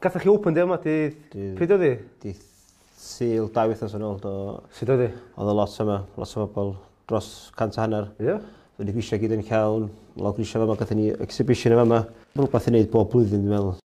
Gathach chi open deal yma? dydd... Dydd... Pryd oedd hi? Dydd syl dau wythnos yn ôl. Do... Sut oedd hi? Oedd o lot yma, lot yma bol dros cant a hanner. Ie? Yeah. Fyddi gwisio gyd yn llawn, lawr grisio fe yma, Gathach ni exhibition yma yma. Rwbeth i wneud bob blwyddyn, dwi'n meddwl.